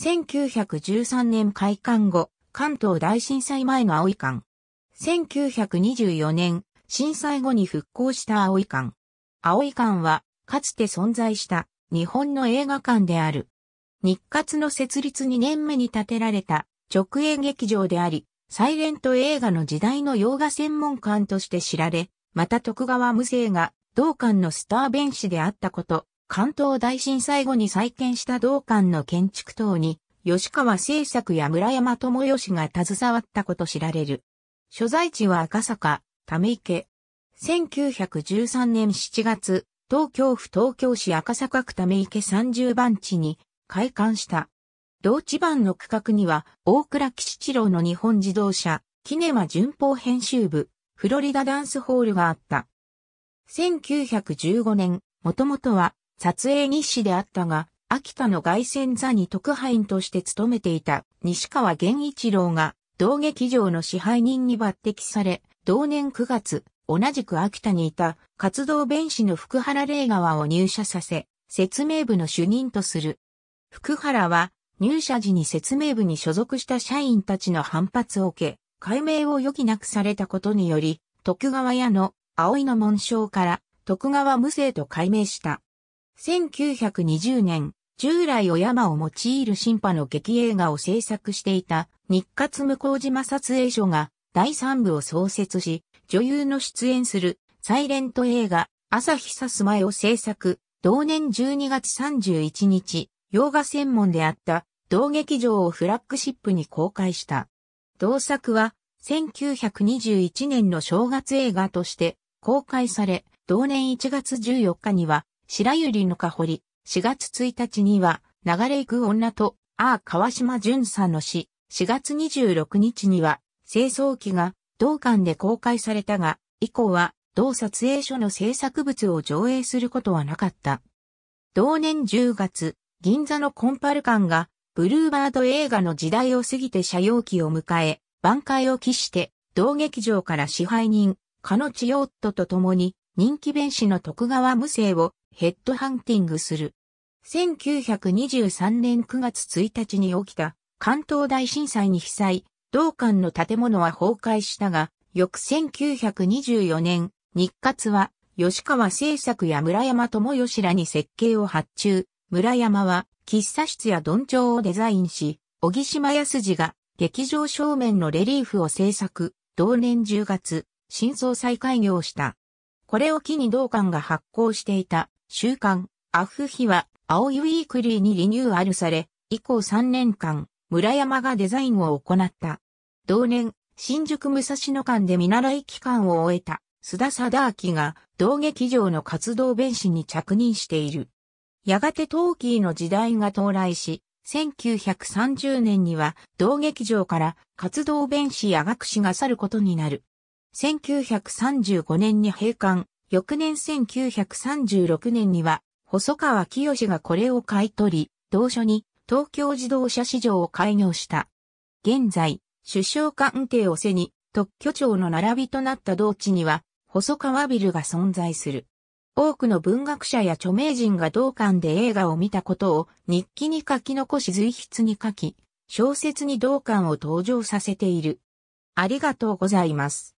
1913年開館後、関東大震災前の葵館。1924年、震災後に復興した葵館。葵館は、かつて存在した日本の映画館である。日活の設立2年目に建てられた直営劇場であり、サイレント映画の時代の洋画専門館として知られ、また徳川無生が同館のスター弁士であったこと、関東大震災後に再建した道館の建築等に、吉川製作や村山智義が携わったこと知られる。所在地は赤坂、ため池。1913年7月、東京府東京市赤坂区ため池30番地に開館した。同地盤の区画には、大倉吉一郎の日本自動車、キネマ巡報編集部、フロリダダンスホールがあった。1915年、もともとは撮影日誌であったが、秋田の外線座に特派員として勤めていた西川源一郎が同劇場の支配人に抜擢され、同年9月、同じく秋田にいた活動弁士の福原麗川を入社させ、説明部の主任とする。福原は入社時に説明部に所属した社員たちの反発を受け、解明を余儀なくされたことにより、徳川屋の葵の紋章から徳川無生と解明した。1920年、従来お山を用いるンパの劇映画を制作していた日活向島撮影所が第三部を創設し、女優の出演するサイレント映画朝日さすまえを制作、同年12月31日、洋画専門であった同劇場をフラッグシップに公開した。同作は1921年の正月映画として公開され、同年1月14日には白百合の香り、4月1日には、流れ行く女と、ああ川島淳さんの死、4月26日には、清掃機が、同館で公開されたが、以降は、同撮影所の制作物を上映することはなかった。同年10月、銀座のコンパル館が、ブルーバード映画の時代を過ぎて社用機を迎え、挽回を期して、同劇場から支配人、カノチヨットと共に、人気弁士の徳川無生をヘッドハンティングする。1923年9月1日に起きた関東大震災に被災、同館の建物は崩壊したが、翌1924年、日活は吉川製作や村山智義らに設計を発注。村山は喫茶室や鈍調をデザインし、小木島康二が劇場正面のレリーフを制作。同年10月、新総再開業した。これを機に同館が発行していた週刊、アフ日は、青いウィークリーにリニューアルされ、以降3年間、村山がデザインを行った。同年、新宿武蔵野間で見習い期間を終えた、須田貞明が、同劇場の活動弁士に着任している。やがてトーキーの時代が到来し、1930年には同劇場から活動弁士や学士が去ることになる。1935年に閉館、翌年1936年には、細川清がこれを買い取り、同書に東京自動車市場を開業した。現在、首相官邸を背に特許庁の並びとなった同地には、細川ビルが存在する。多くの文学者や著名人が同館で映画を見たことを日記に書き残し随筆に書き、小説に同館を登場させている。ありがとうございます。